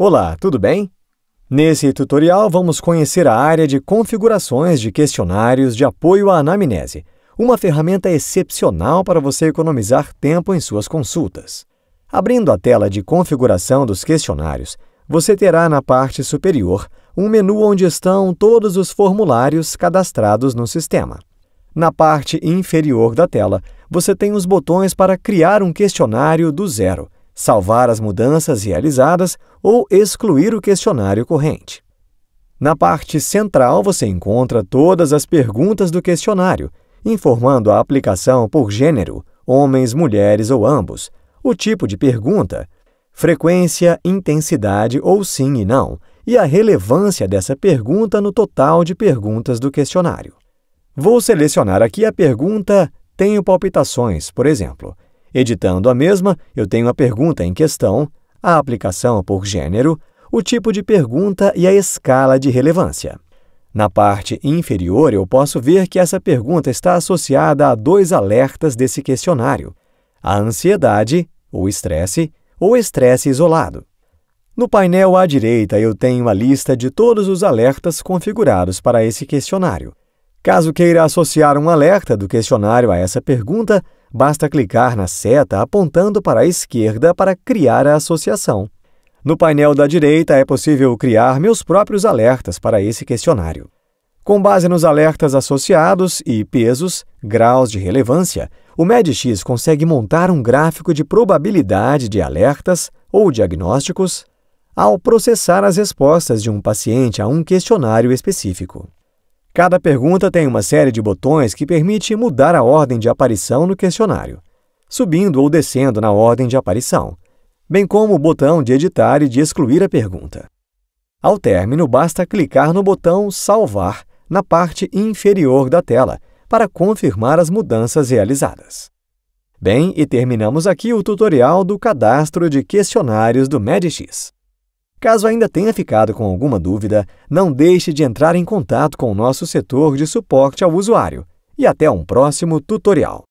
Olá, tudo bem? Nesse tutorial, vamos conhecer a área de configurações de questionários de apoio à anamnese, uma ferramenta excepcional para você economizar tempo em suas consultas. Abrindo a tela de configuração dos questionários, você terá na parte superior um menu onde estão todos os formulários cadastrados no sistema. Na parte inferior da tela, você tem os botões para criar um questionário do zero, salvar as mudanças realizadas ou excluir o questionário corrente. Na parte central você encontra todas as perguntas do questionário, informando a aplicação por gênero, homens, mulheres ou ambos, o tipo de pergunta, frequência, intensidade ou sim e não, e a relevância dessa pergunta no total de perguntas do questionário. Vou selecionar aqui a pergunta Tenho palpitações, por exemplo Editando a mesma, eu tenho a pergunta em questão, a aplicação por gênero, o tipo de pergunta e a escala de relevância. Na parte inferior, eu posso ver que essa pergunta está associada a dois alertas desse questionário: a ansiedade, ou estresse, ou estresse isolado. No painel à direita, eu tenho a lista de todos os alertas configurados para esse questionário. Caso queira associar um alerta do questionário a essa pergunta, basta clicar na seta apontando para a esquerda para criar a associação. No painel da direita é possível criar meus próprios alertas para esse questionário. Com base nos alertas associados e pesos, graus de relevância, o MedX consegue montar um gráfico de probabilidade de alertas ou diagnósticos ao processar as respostas de um paciente a um questionário específico. Cada pergunta tem uma série de botões que permite mudar a ordem de aparição no questionário, subindo ou descendo na ordem de aparição, bem como o botão de editar e de excluir a pergunta. Ao término, basta clicar no botão Salvar na parte inferior da tela para confirmar as mudanças realizadas. Bem, e terminamos aqui o tutorial do cadastro de questionários do MedX. Caso ainda tenha ficado com alguma dúvida, não deixe de entrar em contato com o nosso setor de suporte ao usuário. E até um próximo tutorial.